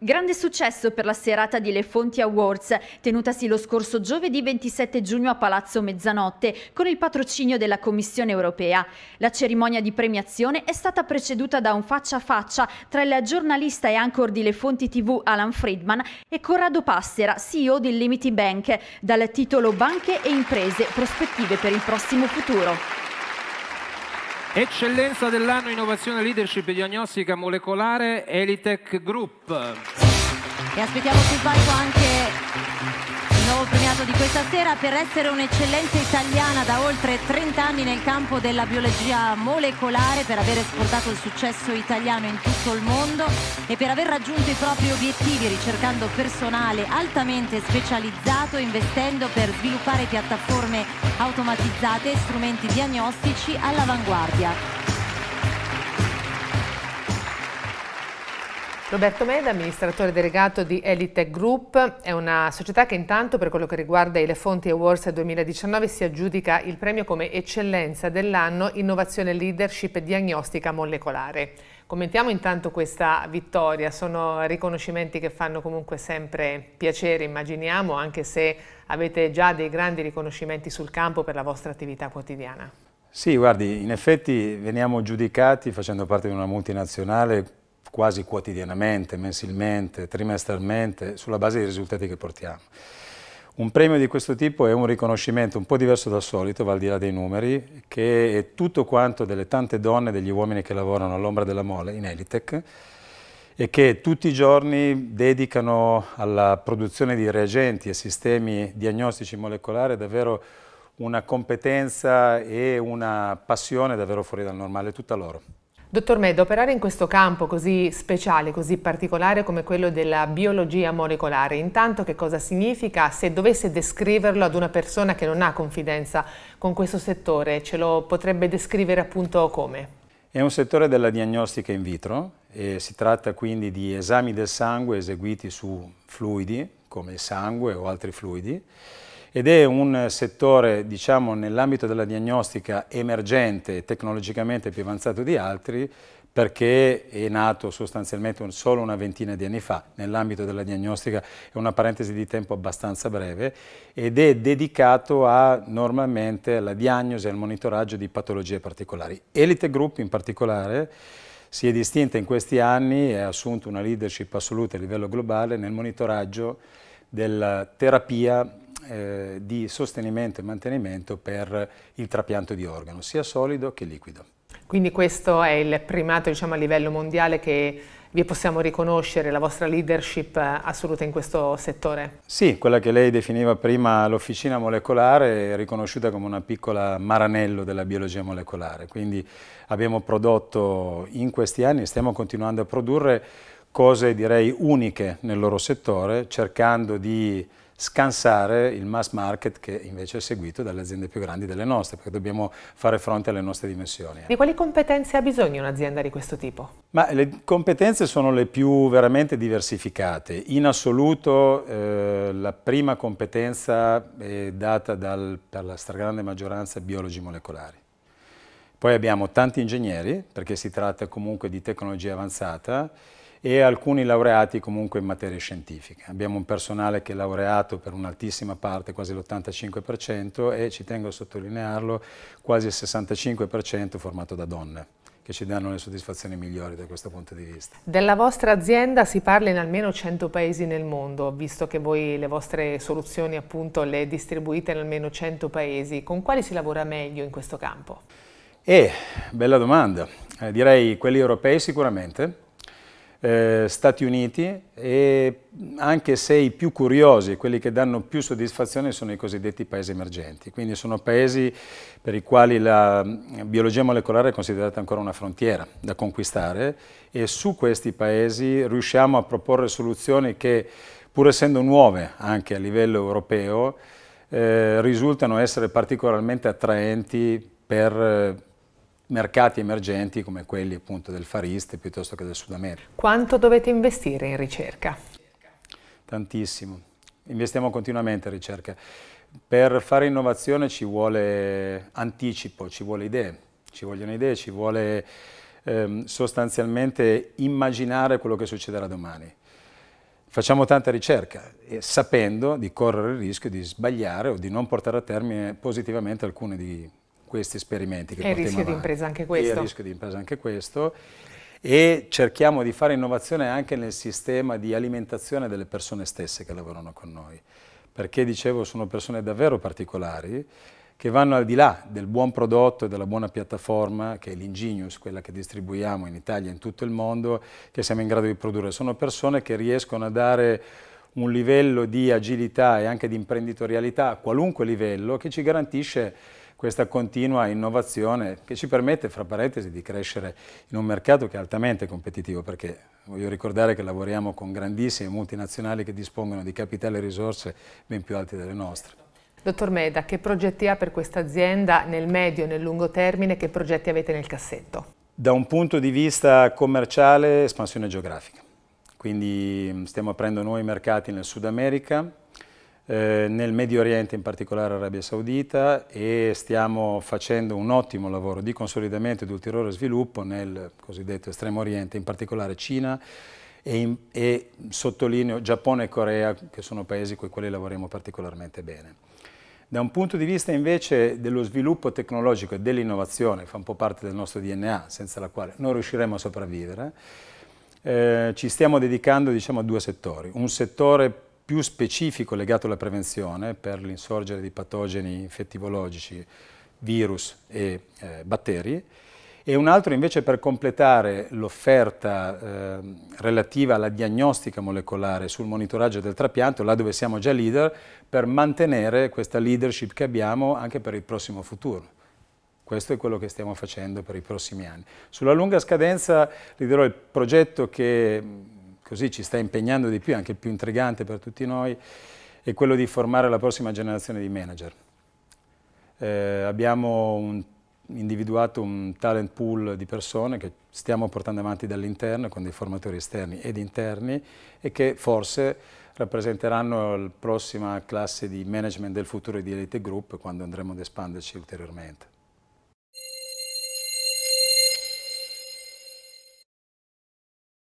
Grande successo per la serata di Le Fonti Awards, tenutasi lo scorso giovedì 27 giugno a Palazzo Mezzanotte, con il patrocinio della Commissione europea. La cerimonia di premiazione è stata preceduta da un faccia a faccia tra il giornalista e anchor di Le Fonti TV Alan Friedman e Corrado Passera, CEO di Limity Bank, dal titolo Banche e imprese, prospettive per il prossimo futuro. Eccellenza dell'anno Innovazione Leadership Diagnostica Molecolare Elitech Group. E aspettiamo sul palco anche caso di questa sera per essere un'eccellenza italiana da oltre 30 anni nel campo della biologia molecolare, per aver esportato il successo italiano in tutto il mondo e per aver raggiunto i propri obiettivi ricercando personale altamente specializzato, investendo per sviluppare piattaforme automatizzate e strumenti diagnostici all'avanguardia. Roberto Meda, amministratore delegato di Elite Group, è una società che intanto per quello che riguarda i Le Fonti Awards 2019 si aggiudica il premio come eccellenza dell'anno Innovazione Leadership e Diagnostica Molecolare. Commentiamo intanto questa vittoria, sono riconoscimenti che fanno comunque sempre piacere, immaginiamo, anche se avete già dei grandi riconoscimenti sul campo per la vostra attività quotidiana. Sì, guardi, in effetti veniamo giudicati facendo parte di una multinazionale quasi quotidianamente, mensilmente, trimestralmente, sulla base dei risultati che portiamo. Un premio di questo tipo è un riconoscimento un po' diverso dal solito, va al di là dei numeri, che è tutto quanto delle tante donne e degli uomini che lavorano all'ombra della mole in Elitec e che tutti i giorni dedicano alla produzione di reagenti e sistemi diagnostici molecolari davvero una competenza e una passione davvero fuori dal normale, tutta loro. Dottor Med, operare in questo campo così speciale, così particolare come quello della biologia molecolare, intanto che cosa significa? Se dovesse descriverlo ad una persona che non ha confidenza con questo settore, ce lo potrebbe descrivere appunto come? È un settore della diagnostica in vitro, e si tratta quindi di esami del sangue eseguiti su fluidi, come il sangue o altri fluidi, ed è un settore, diciamo, nell'ambito della diagnostica emergente e tecnologicamente più avanzato di altri perché è nato sostanzialmente solo una ventina di anni fa, nell'ambito della diagnostica è una parentesi di tempo abbastanza breve, ed è dedicato a, normalmente alla diagnosi e al monitoraggio di patologie particolari. Elite Group in particolare si è distinta in questi anni e ha assunto una leadership assoluta a livello globale nel monitoraggio della terapia eh, di sostenimento e mantenimento per il trapianto di organo, sia solido che liquido. Quindi questo è il primato diciamo, a livello mondiale che vi possiamo riconoscere, la vostra leadership eh, assoluta in questo settore? Sì, quella che lei definiva prima l'officina molecolare è riconosciuta come una piccola maranello della biologia molecolare, quindi abbiamo prodotto in questi anni e stiamo continuando a produrre cose direi uniche nel loro settore, cercando di scansare il mass market che invece è seguito dalle aziende più grandi delle nostre, perché dobbiamo fare fronte alle nostre dimensioni. Di quali competenze ha bisogno un'azienda di questo tipo? Ma le competenze sono le più veramente diversificate. In assoluto eh, la prima competenza è data dal, per la stragrande maggioranza biologi molecolari poi abbiamo tanti ingegneri, perché si tratta comunque di tecnologia avanzata, e alcuni laureati comunque in materie scientifiche. Abbiamo un personale che è laureato per un'altissima parte, quasi l'85%, e ci tengo a sottolinearlo, quasi il 65% formato da donne che ci danno le soddisfazioni migliori da questo punto di vista. Della vostra azienda si parla in almeno 100 paesi nel mondo, visto che voi le vostre soluzioni appunto le distribuite in almeno 100 paesi. Con quali si lavora meglio in questo campo? Eh, bella domanda. Eh, direi quelli europei sicuramente, eh, Stati Uniti e anche se i più curiosi, quelli che danno più soddisfazione sono i cosiddetti paesi emergenti, quindi sono paesi per i quali la mm, biologia molecolare è considerata ancora una frontiera da conquistare e su questi paesi riusciamo a proporre soluzioni che pur essendo nuove anche a livello europeo eh, risultano essere particolarmente attraenti per eh, mercati emergenti come quelli appunto del Far East piuttosto che del Sud America. Quanto dovete investire in ricerca? Tantissimo. Investiamo continuamente in ricerca. Per fare innovazione ci vuole anticipo, ci vuole idee, ci vogliono idee, ci vuole ehm, sostanzialmente immaginare quello che succederà domani. Facciamo tanta ricerca, sapendo di correre il rischio di sbagliare o di non portare a termine positivamente alcune di questi esperimenti. Che e il rischio avanti. di impresa anche questo. E il rischio di impresa anche questo. E cerchiamo di fare innovazione anche nel sistema di alimentazione delle persone stesse che lavorano con noi. Perché, dicevo, sono persone davvero particolari che vanno al di là del buon prodotto e della buona piattaforma, che è l'Ingenius, quella che distribuiamo in Italia e in tutto il mondo, che siamo in grado di produrre. Sono persone che riescono a dare un livello di agilità e anche di imprenditorialità a qualunque livello che ci garantisce questa continua innovazione che ci permette, fra parentesi, di crescere in un mercato che è altamente competitivo, perché voglio ricordare che lavoriamo con grandissime multinazionali che dispongono di capitale e risorse ben più alti delle nostre. Dottor Meda, che progetti ha per questa azienda nel medio e nel lungo termine? Che progetti avete nel cassetto? Da un punto di vista commerciale, espansione geografica. Quindi mm, stiamo aprendo nuovi mercati nel Sud America, eh, nel Medio Oriente, in particolare Arabia Saudita, e stiamo facendo un ottimo lavoro di consolidamento e di ulteriore sviluppo nel cosiddetto Estremo Oriente, in particolare Cina e, in, e sottolineo Giappone e Corea, che sono paesi con i quali lavoriamo particolarmente bene. Da un punto di vista invece dello sviluppo tecnologico e dell'innovazione, fa un po' parte del nostro DNA, senza la quale non riusciremo a sopravvivere, eh, ci stiamo dedicando diciamo, a due settori. Un settore più specifico legato alla prevenzione per l'insorgere di patogeni infettivologici, virus e eh, batteri, e un altro invece per completare l'offerta eh, relativa alla diagnostica molecolare sul monitoraggio del trapianto, là dove siamo già leader, per mantenere questa leadership che abbiamo anche per il prossimo futuro. Questo è quello che stiamo facendo per i prossimi anni. Sulla lunga scadenza, vi dirò il progetto che così ci sta impegnando di più, anche più intrigante per tutti noi, è quello di formare la prossima generazione di manager. Eh, abbiamo un, individuato un talent pool di persone che stiamo portando avanti dall'interno con dei formatori esterni ed interni e che forse rappresenteranno la prossima classe di management del futuro di Elite Group quando andremo ad espanderci ulteriormente.